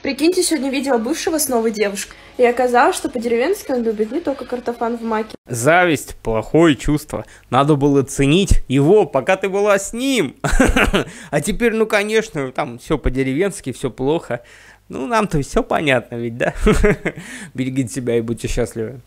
Прикиньте, сегодня видела бывшего с новой девушкой, и оказалось, что по-деревенски он любит не только картофан в маке. Зависть – плохое чувство. Надо было ценить его, пока ты была с ним. А теперь, ну, конечно, там все по-деревенски, все плохо. Ну, нам-то все понятно ведь, да? Берегите себя и будьте счастливы.